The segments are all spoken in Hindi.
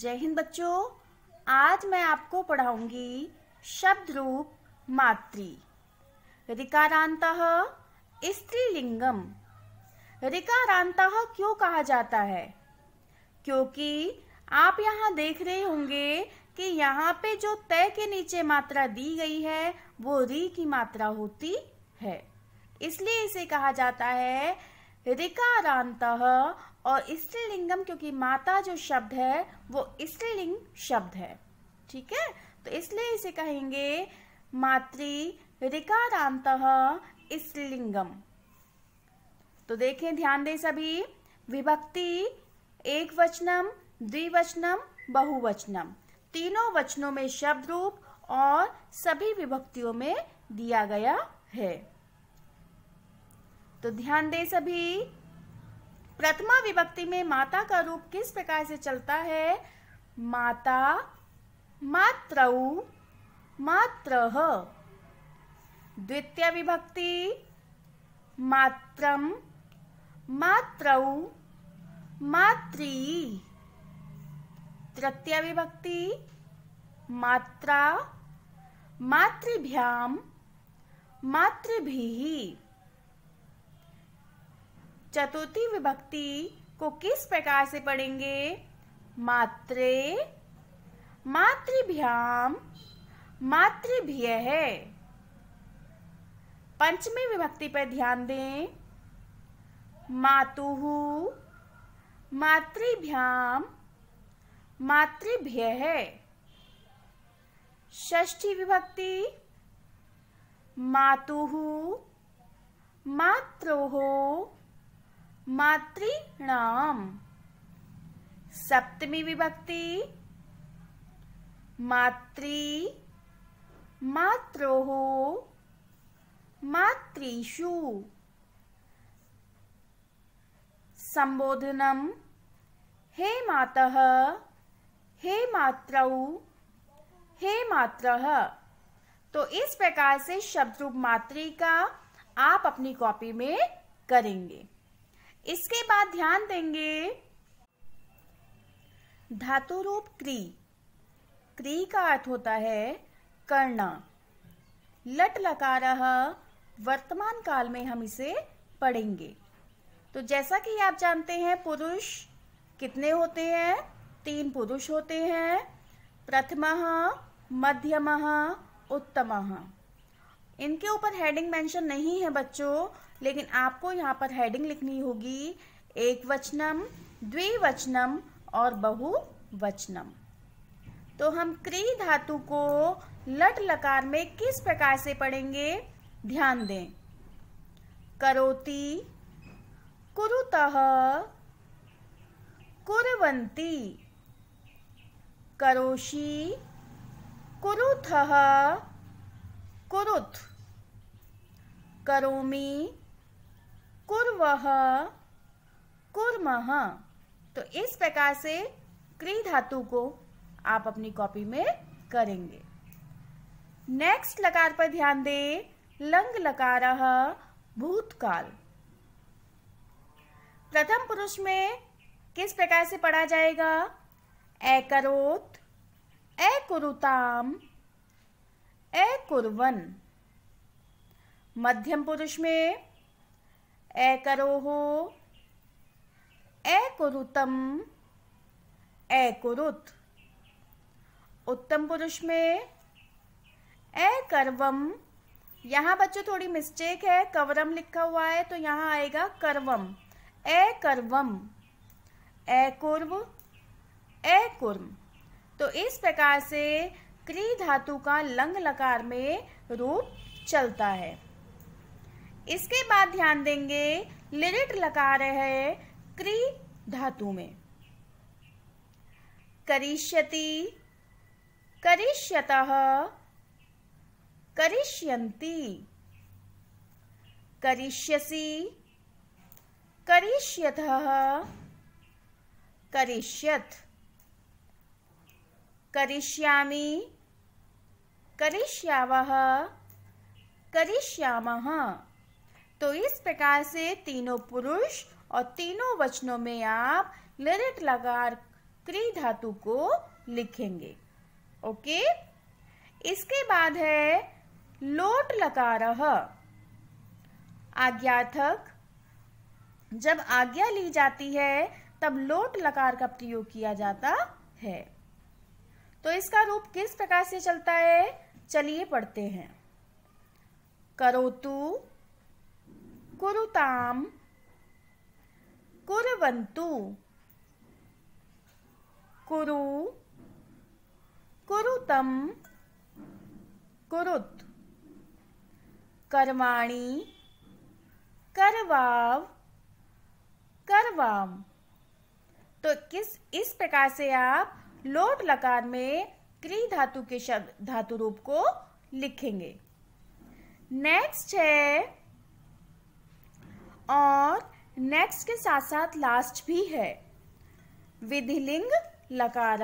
जय हिंद बच्चों आज मैं आपको पढ़ाऊंगी शब्द रूप मातृ ऋकारांत स्त्रीलिंगम ऋकारांत क्यों कहा जाता है क्योंकि आप यहाँ देख रहे होंगे कि यहाँ पे जो तय के नीचे मात्रा दी गई है वो री की मात्रा होती है इसलिए इसे कहा जाता है ऋकारांत और स्त्रीलिंगम क्योंकि माता जो शब्द है वो स्त्रीलिंग शब्द है ठीक है तो इसलिए इसे कहेंगे मातृ रिकारांत स्त्रीलिंगम तो देखें ध्यान दें सभी विभक्ति एक वचनम द्विवचनम बहुवचनम तीनों वचनों में शब्द रूप और सभी विभक्तियों में दिया गया है तो ध्यान दें सभी प्रथमा विभक्ति में माता का रूप किस प्रकार से चलता है माता मातृ मात्र द्वितीय विभक्ति मात्रम मातृ मात्री तृतीय विभक्ति मात्रा मातृभ्याम मातृभि चतुर्थी विभक्ति को किस प्रकार से पढ़ेंगे मात्रे मातृभ्याम मातृभ्य है पंचमी विभक्ति पर ध्यान दें मातु मातृभ्याम मातृभ्य है षष्ठी विभक्ति मातु मात्रो मातृणाम सप्तमी विभक्ति मातृ मात्रो मातृषु संबोधनम हे माता हे मातृ हे मात्र तो इस प्रकार से शब्द रूप मात्री का आप अपनी कॉपी में करेंगे इसके बाद ध्यान देंगे धातु रूप क्री क्री का अर्थ होता है करना लट लकार वर्तमान काल में हम इसे पढ़ेंगे तो जैसा कि आप जानते हैं पुरुष कितने होते हैं तीन पुरुष होते हैं प्रथम मध्यम उत्तम इनके ऊपर हेडिंग मेंशन नहीं है बच्चों लेकिन आपको यहाँ पर हेडिंग लिखनी होगी एक वचनम द्विवचनम और बहुवचनम तो हम क्री धातु को लट लकार में किस प्रकार से पढ़ेंगे ध्यान दें करोति कुरुतः कुरवंती करोषी कुरुत कुरुत करोमी कुरवह कुरमह तो इस प्रकार से क्री धातु को आप अपनी कॉपी में करेंगे नेक्स्ट लकार पर ध्यान दें लंग लकार भूतकाल प्रथम पुरुष में किस प्रकार से पढ़ा जाएगा ए करोत ए कुरुताम अकुर्वन् मध्यम पुरुष में अकरोह अकुरुतम अकुरुत उत्तम पुरुष में अकर्वम यहाँ बच्चों थोड़ी मिस्टेक है कवरम लिखा हुआ है तो यहाँ आएगा करवम अकर्वम अकुर्व अकुर्म तो इस प्रकार से क्री धातु का लंग लकार में रूप चलता है इसके बाद ध्यान देंगे लिरिट लकार है क्री धातु में करिष्यति करिष्यत करिष्यन्ति करिष्यसि करिष्यतः करिष्यत करिष्यामि करिष्यावः करिष्यामः तो इस प्रकार से तीनों पुरुष और तीनों वचनों में आप लिरिट लगा क्री धातु को लिखेंगे ओके इसके बाद है लोट लकार आज्ञाथक जब आज्ञा ली जाती है तब लोट लकार का प्रयोग किया जाता है तो इसका रूप किस प्रकार से चलता है चलिए पढ़ते हैं करोतु कुरुताम कुरवंतु कुरु कुरुतम कुरुत करवाणी करवाव करवाम तो किस इस प्रकार से आप लोट लकार में क्री धातु के शब्द धातु रूप को लिखेंगे नेक्स्ट है और नेक्स्ट के साथ साथ लास्ट भी है विधिलिंग लकार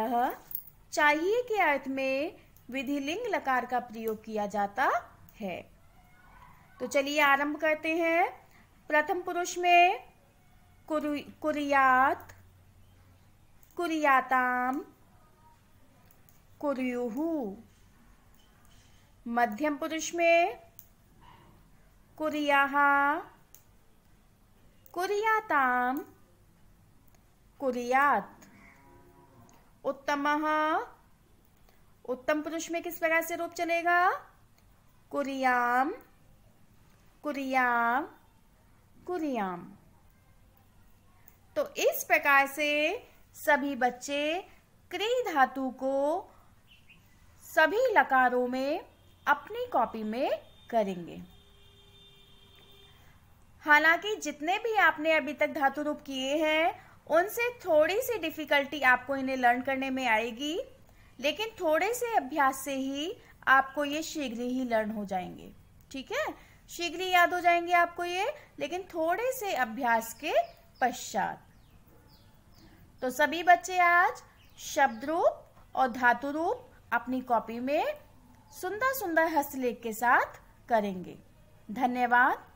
चाहिए के अर्थ में विधिलिंग लकार का प्रयोग किया जाता है तो चलिए आरंभ करते हैं प्रथम पुरुष में कुरु कुरियात कुरियाताम कुरयुहु मध्यम पुरुष में कुरिया कुरियाताम कुरियात उत्तम उत्तम पुरुष में किस प्रकार से रूप चलेगा कुरियाम कुरियाम कुरियाम तो इस प्रकार से सभी बच्चे क्री धातु को सभी लकारों में अपनी कॉपी में करेंगे हालांकि जितने भी आपने अभी तक धातु रूप किए हैं उनसे थोड़ी सी डिफ़िकल्टी आपको इन्हें लर्न करने में आएगी लेकिन थोड़े से अभ्यास से ही आपको ये शीघ्र ही लर्न हो जाएंगे ठीक है शीघ्र ही याद हो जाएंगे आपको ये लेकिन थोड़े से अभ्यास के पश्चात तो सभी बच्चे आज शब्द रूप और धातु रूप अपनी कॉपी में सुंदर सुंदर हस्तलेख के साथ करेंगे धन्यवाद